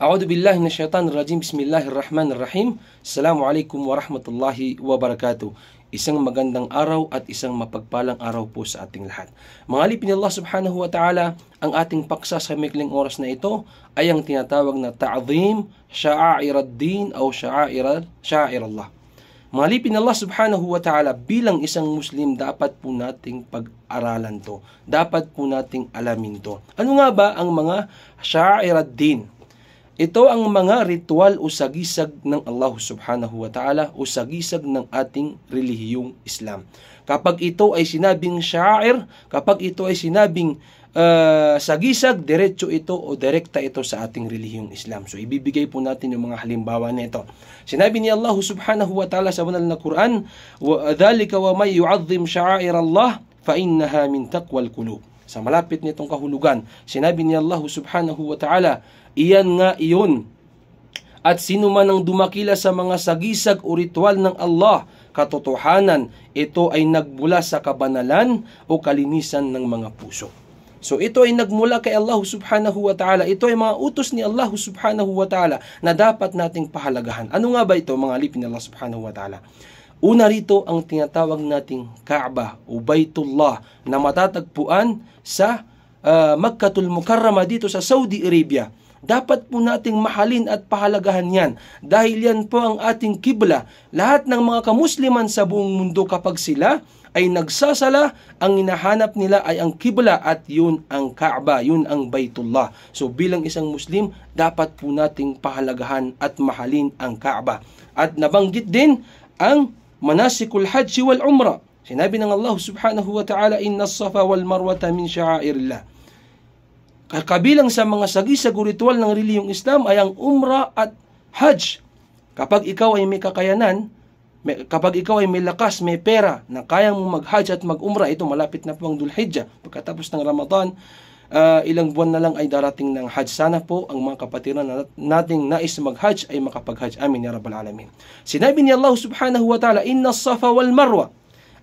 A'udhu billahi minasyaitanir rajim. Bismillahirrahmanirrahim. Assalamualaikum warahmatullahi wabarakatuh. Isang magandang araw at isang mapagpalang araw po sa ating lahat. Mga alipin Allah subhanahu wa ta'ala, ang ating paksa sa mikling oras na ito ay ang tinatawag na ta'zim sya'airaddin o sya'airal sya'irallah. Malipin Allah subhanahu wa ta'ala bilang isang Muslim, dapat po nating pag-aralan to. Dapat po nating alamin to. Ano nga ba ang mga sya'irad din ito ang mga ritual o sagisag ng Allah subhanahu wa ta'ala o sagisag ng ating relihiyong Islam. Kapag ito ay sinabing syair, kapag ito ay sinabing uh, sagisag, diretso ito o direkta ito sa ating relihiyong Islam. So ibibigay po natin yung mga halimbawa nito. Sinabi ni Allah subhanahu wa ta'ala sa banal na Quran, وَذَلِكَ وَمَنْ يُعَظِّمْ شَعَائِرَ اللَّهِ فَإِنَّهَا مِنْ تَقْوَى الْقُلُوبِ sa malapit nitong kahulugan. Sinabi ni Allah subhanahu wa ta'ala, Iyan nga iyon. At sino man ang dumakila sa mga sagisag o ritual ng Allah, katotohanan, ito ay nagmula sa kabanalan o kalinisan ng mga puso. So ito ay nagmula kay Allah subhanahu wa ta'ala. Ito ay mga utos ni Allah subhanahu wa ta'ala na dapat nating pahalagahan. Ano nga ba ito mga lipin ni Allah subhanahu wa ta'ala? Una rito ang tinatawag nating Kaaba o Baitullah na matatagpuan sa uh, Makkatul Mukarrama dito sa Saudi Arabia. Dapat po nating mahalin at pahalagahan yan dahil yan po ang ating kibla. Lahat ng mga kamusliman sa buong mundo kapag sila ay nagsasala, ang hinahanap nila ay ang kibla at yun ang Kaaba, yun ang Baitullah. So bilang isang Muslim, dapat po nating pahalagahan at mahalin ang Kaaba. At nabanggit din ang manasikul hajj wal umrah. Sinabi ng Allah subhanahu wa ta'ala, Inna safa wal marwata min sya'airillah. Kabilang sa mga sagisag ritual ng reliyong Islam ay ang umrah at hajj. Kapag ikaw ay may kakayanan, may, kapag ikaw ay may lakas, may pera na kayang mong mag-hajj at mag-umrah, ito malapit na po ang Dhul Hijjah. Pagkatapos ng Ramadan, uh, ilang buwan na lang ay darating ng Hajj. Sana po ang mga kapatiran na nating nais mag-Hajj ay makapag-Hajj. Amin ya Rabbal Alamin. Sinabi ni Allah subhanahu wa ta'ala, Inna safa wal marwa.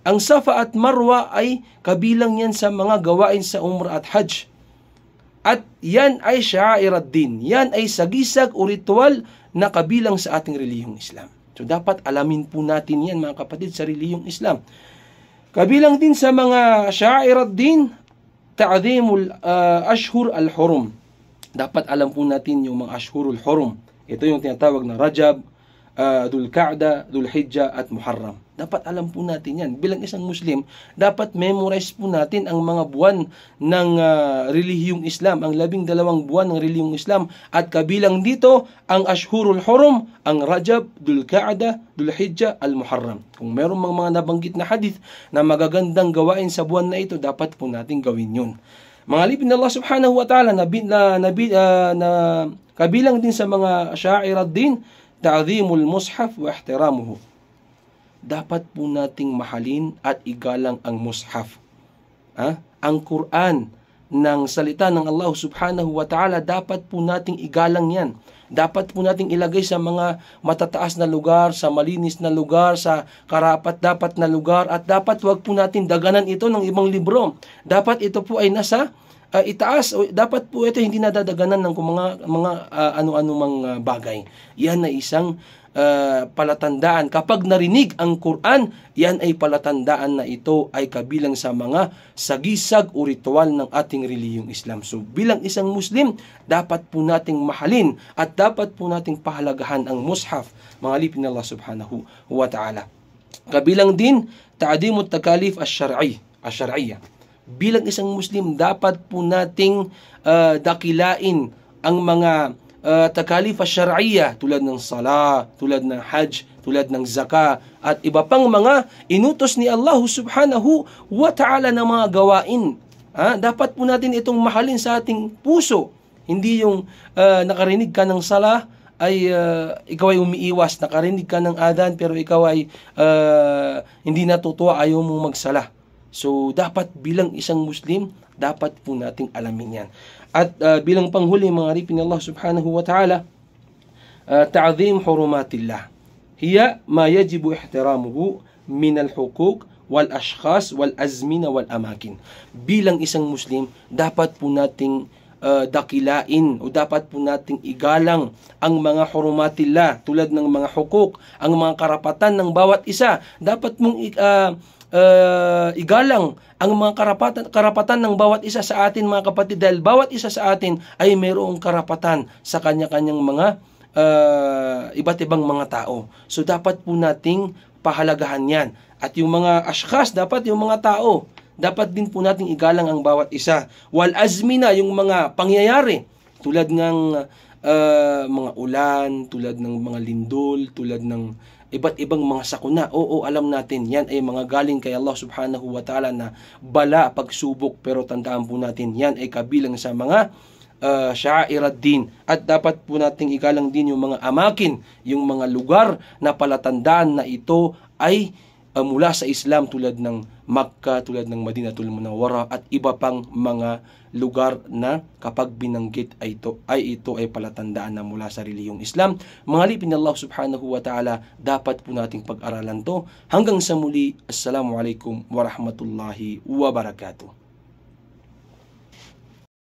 Ang safa at marwa ay kabilang yan sa mga gawain sa umrah at Hajj. At yan ay syairat din. Yan ay sagisag o ritual na kabilang sa ating reliyong Islam. So dapat alamin po natin yan mga kapatid sa reliyong Islam. Kabilang din sa mga syairat din ta'dhimul uh, ashhur al-hurum. Dapat alam po natin yung mga ashhurul hurum. Ito yung tinatawag na Rajab, uh, Dhul Qa'da, Dhul Hijjah at Muharram. Dapat alam po natin yan. Bilang isang Muslim, dapat memorize po natin ang mga buwan ng uh, relihiyong Islam, ang labing dalawang buwan ng relihiyong Islam. At kabilang dito, ang Ashhurul Hurum, ang Rajab, Dhul Kaada, Dhul Hijjah, Al-Muharram. Kung meron mga, mga nabanggit na hadith na magagandang gawain sa buwan na ito, dapat po natin gawin yun. Mga libin Allah subhanahu wa ta'ala na, na, na, uh, na kabilang din sa mga sya'irad din ta'zimul mushaf wa ihtiramuhu dapat po nating mahalin at igalang ang mushaf. Ha? Ang Quran ng salita ng Allah subhanahu wa ta'ala, dapat po nating igalang yan dapat po nating ilagay sa mga matataas na lugar, sa malinis na lugar, sa karapat-dapat na lugar at dapat wag po natin daganan ito ng ibang libro. Dapat ito po ay nasa uh, itaas o dapat po ito hindi nadadaganan ng mga mga uh, ah, ano-ano mang uh, ah, bagay. Yan ay isang uh, palatandaan. Kapag narinig ang Quran, yan ay palatandaan na ito ay kabilang sa mga sagisag o ritual ng ating reliyong Islam. So bilang isang Muslim, dapat po nating mahalin at dapat po nating pahalagahan ang mushaf, mga lipin Allah subhanahu wa ta'ala. Kabilang din, ta'adimut takalif as-syar'i, as-syar'iyya. Bilang isang Muslim, dapat po nating uh, dakilain ang mga uh, takalif as-syar'iyya tulad ng sala, tulad ng hajj, tulad ng zaka at iba pang mga inutos ni Allah subhanahu wa ta'ala na mga gawain. Ha? Ah, dapat po natin itong mahalin sa ating puso hindi yung uh, nakarinig ka ng sala ay uh, ikaw ay umiiwas, nakarinig ka ng adan pero ikaw ay uh, hindi natutuwa, ayaw mong magsala. So dapat bilang isang Muslim, dapat po nating alamin yan. At uh, bilang panghuli mga ripin Allah subhanahu wa ta'ala, uh, ta'zim hurumatillah. Hiya ma yajibu ihtiramuhu min al-hukuk wal ashkhas wal azmina wal amakin. Bilang isang Muslim, dapat po nating Uh, dakilain o dapat po nating igalang ang mga hurumatila tulad ng mga hukok, ang mga karapatan ng bawat isa. Dapat mong uh, uh, igalang ang mga karapatan, karapatan ng bawat isa sa atin mga kapatid dahil bawat isa sa atin ay mayroong karapatan sa kanya-kanyang mga uh, iba't ibang mga tao. So dapat po nating pahalagahan yan. At yung mga ashkas, dapat yung mga tao dapat din po nating igalang ang bawat isa. Wal azmina yung mga pangyayari tulad ng uh, mga ulan, tulad ng mga lindol, tulad ng iba't ibang mga sakuna. Oo, alam natin, yan ay mga galing kay Allah subhanahu wa ta'ala na bala, pagsubok. Pero tandaan po natin, yan ay kabilang sa mga uh, ah, syairad din. At dapat po nating igalang din yung mga amakin, yung mga lugar na palatandaan na ito ay uh, mula sa Islam tulad ng Makkah, tulad ng tulad ng Munawwara at iba pang mga lugar na kapag binanggit ay ito ay ito ay palatandaan na mula sa reliyong Islam. Mga ni Allah subhanahu wa ta'ala, dapat po nating pag-aralan to. Hanggang sa muli, Assalamu alaikum wa rahmatullahi wa barakatuh.